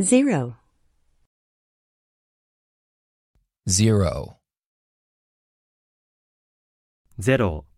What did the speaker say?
Zero. Zero. Zero.